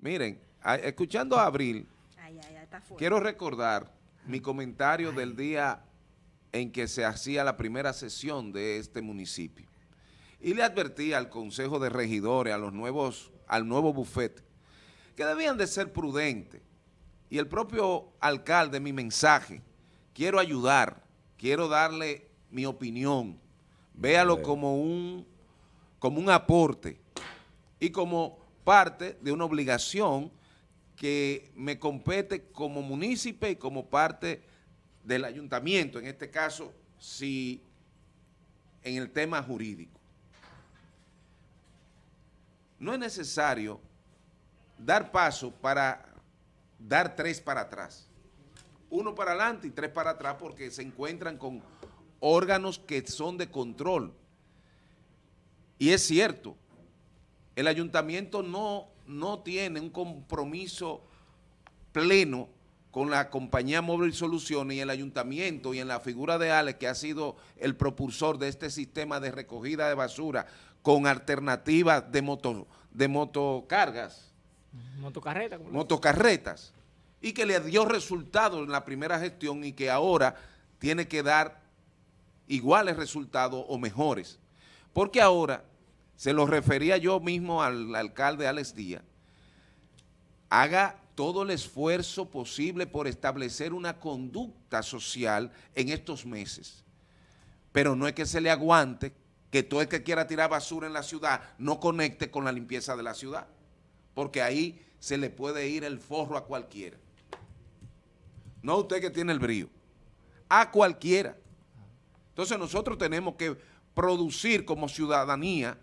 Miren, escuchando a Abril, quiero recordar mi comentario del día en que se hacía la primera sesión de este municipio. Y le advertí al Consejo de Regidores, a los nuevos, al nuevo bufete, que debían de ser prudentes. Y el propio alcalde, mi mensaje, quiero ayudar, quiero darle mi opinión, véalo como un, como un aporte y como parte de una obligación que me compete como munícipe y como parte del ayuntamiento, en este caso, si en el tema jurídico. No es necesario dar paso para dar tres para atrás. Uno para adelante y tres para atrás porque se encuentran con órganos que son de control. Y es cierto, el ayuntamiento no, no tiene un compromiso pleno con la compañía Móvil Soluciones y el ayuntamiento y en la figura de Alex, que ha sido el propulsor de este sistema de recogida de basura con alternativas de, moto, de motocargas. motocarretas, motocarretas. Y que le dio resultados en la primera gestión y que ahora tiene que dar iguales resultados o mejores. Porque ahora se lo refería yo mismo al alcalde Alex Díaz, haga todo el esfuerzo posible por establecer una conducta social en estos meses. Pero no es que se le aguante que todo el que quiera tirar basura en la ciudad no conecte con la limpieza de la ciudad, porque ahí se le puede ir el forro a cualquiera. No a usted que tiene el brío, a cualquiera. Entonces nosotros tenemos que producir como ciudadanía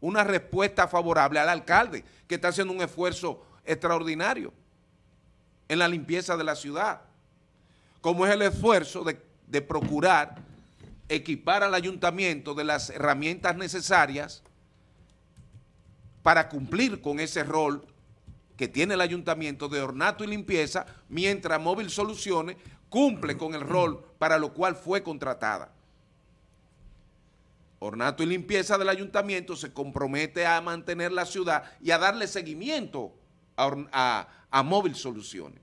una respuesta favorable al alcalde, que está haciendo un esfuerzo extraordinario en la limpieza de la ciudad, como es el esfuerzo de, procurar equipar al ayuntamiento de las herramientas necesarias para cumplir con ese rol que tiene el ayuntamiento de ornato y limpieza, mientras Móvil Soluciones cumple con el rol para lo cual fue contratada. Ornato y Limpieza del Ayuntamiento se compromete a mantener la ciudad y a darle seguimiento a, Móvil Soluciones,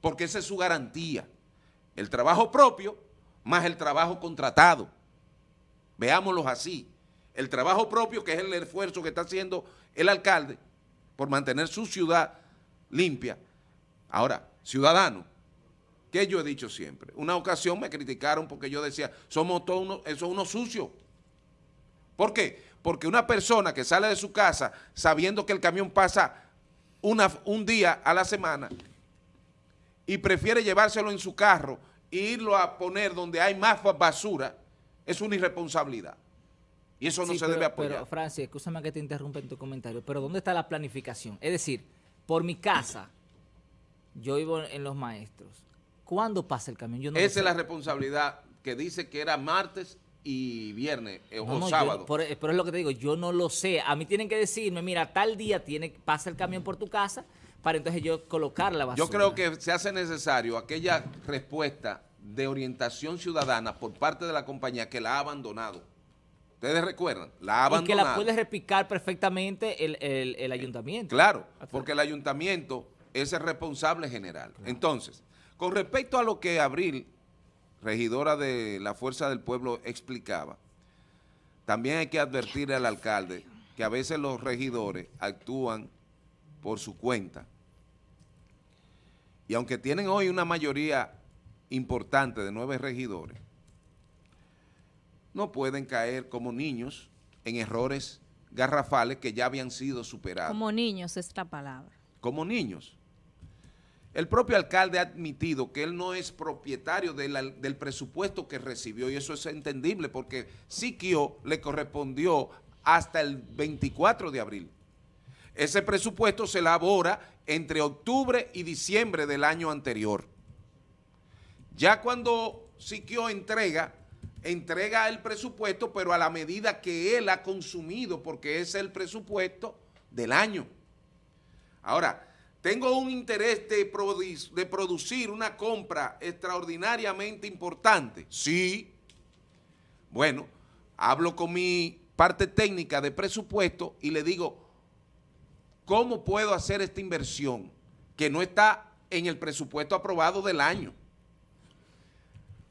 porque esa es su garantía. El trabajo propio más el trabajo contratado. Veámoslo así. El trabajo propio, que es el esfuerzo que está haciendo el alcalde por mantener su ciudad limpia. Ahora, ciudadano, que yo he dicho siempre? Una ocasión me criticaron porque yo decía, somos todos unos sucios. ¿Por qué? Porque una persona que sale de su casa sabiendo que el camión pasa una, un día a la semana y prefiere llevárselo en su carro e irlo a poner donde hay más basura, es una irresponsabilidad. Y eso no se debe apoyar. Pero, Francis, escúchame que te interrumpa en tu comentario, pero ¿dónde está la planificación? Es decir, por mi casa, yo vivo en Los Maestros. ¿Cuándo pasa el camión? Esa es la responsabilidad que dice que era martes y viernes eh, o sábado. E, pero es lo que te digo, yo no lo sé. A mí tienen que decirme, mira, tal día tiene pasa el camión por tu casa para entonces yo colocar la basura. Yo creo que se hace necesario aquella respuesta de orientación ciudadana por parte de la compañía que la ha abandonado. Ustedes recuerdan, la ha abandonado. Y que la puede repicar perfectamente el, ayuntamiento. Ah, claro, porque el ayuntamiento es el responsable general. Entonces, con respecto a lo que Abril regidora de la Fuerza del Pueblo, explicaba, también hay que advertir al alcalde que a veces los regidores actúan por su cuenta. Y aunque tienen hoy una mayoría importante de nueve regidores, no pueden caer como niños en errores garrafales que ya habían sido superados. Como niños esta palabra. Como niños. El propio alcalde ha admitido que él no es propietario del presupuesto que recibió y eso es entendible porque Siquio le correspondió hasta el 24 de abril. Ese presupuesto se elabora entre octubre y diciembre del año anterior. Ya cuando Siquio entrega, entrega el presupuesto, pero a la medida que él ha consumido, porque es el presupuesto del año. Ahora, tengo un interés de, producir una compra extraordinariamente importante. Sí. Bueno, hablo con mi parte técnica de presupuesto y le digo, ¿cómo puedo hacer esta inversión que no está en el presupuesto aprobado del año?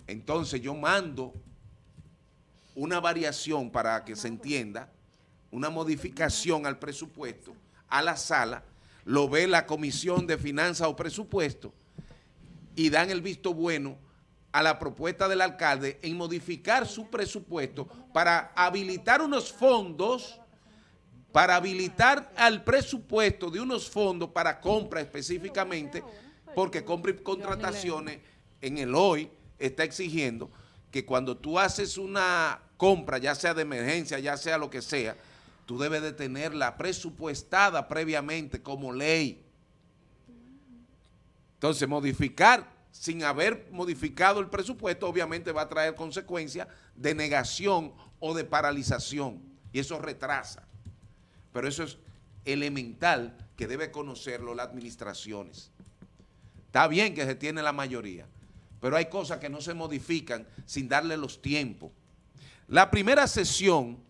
Entonces yo mando una variación para que se entienda, una modificación al presupuesto, a la sala, lo ve la Comisión de Finanzas o Presupuesto y dan el visto bueno a la propuesta del alcalde en modificar su presupuesto para habilitar unos fondos, para habilitar al presupuesto de unos fondos para compra específicamente, porque compra y contrataciones en el hoy está exigiendo que cuando tú haces una compra, ya sea de emergencia, ya sea lo que sea, tú debes de tenerla presupuestada previamente como ley. Entonces, modificar sin haber modificado el presupuesto obviamente va a traer consecuencias de negación o de paralización y eso retrasa. Pero eso es elemental que debe conocerlo las administraciones. Está bien que se tiene la mayoría, pero hay cosas que no se modifican sin darle los tiempos. La primera sesión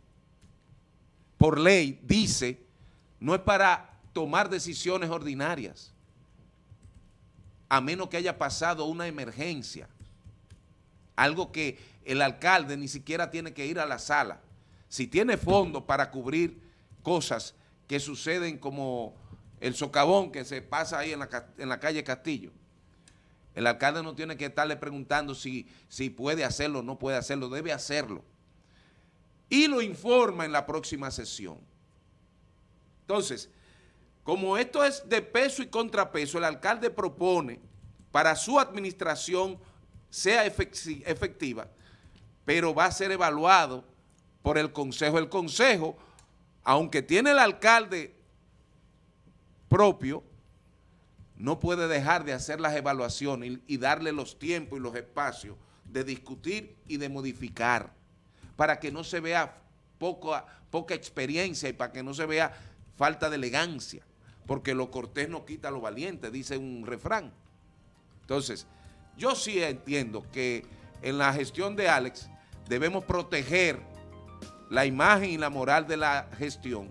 por ley dice, no es para tomar decisiones ordinarias, a menos que haya pasado una emergencia, algo que el alcalde ni siquiera tiene que ir a la sala. Si tiene fondos para cubrir cosas que suceden como el socavón que se pasa ahí en la, calle Castillo, el alcalde no tiene que estarle preguntando si, si puede hacerlo o no puede hacerlo, debe hacerlo y lo informa en la próxima sesión. Entonces, como esto es de peso y contrapeso, el alcalde propone para su administración sea efectiva, pero va a ser evaluado por el Consejo. El Consejo, aunque tiene el alcalde propio, no puede dejar de hacer las evaluaciones y, darle los tiempos y los espacios de discutir y de modificar para que no se vea poca, poca experiencia y para que no se vea falta de elegancia, porque lo cortés no quita lo valiente, dice un refrán. Entonces, yo sí entiendo que en la gestión de Alex debemos proteger la imagen y la moral de la gestión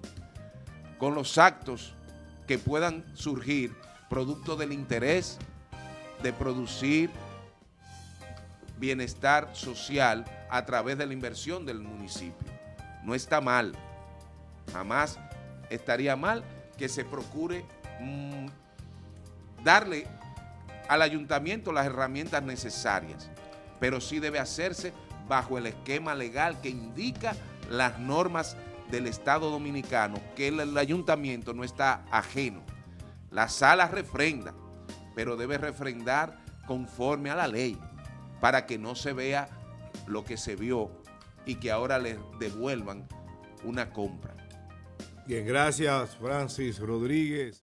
con los actos que puedan surgir producto del interés de producir bienestar social a través de la inversión del municipio. No está mal, jamás estaría mal que se procure mm, darle al ayuntamiento las herramientas necesarias, pero sí debe hacerse bajo el esquema legal que indica las normas del Estado Dominicano, que el, el ayuntamiento no está ajeno. La sala refrenda, pero debe refrendar conforme a la ley para que no se vea lo que se vio y que ahora le devuelvan una compra. Bien, gracias Francis Rodríguez.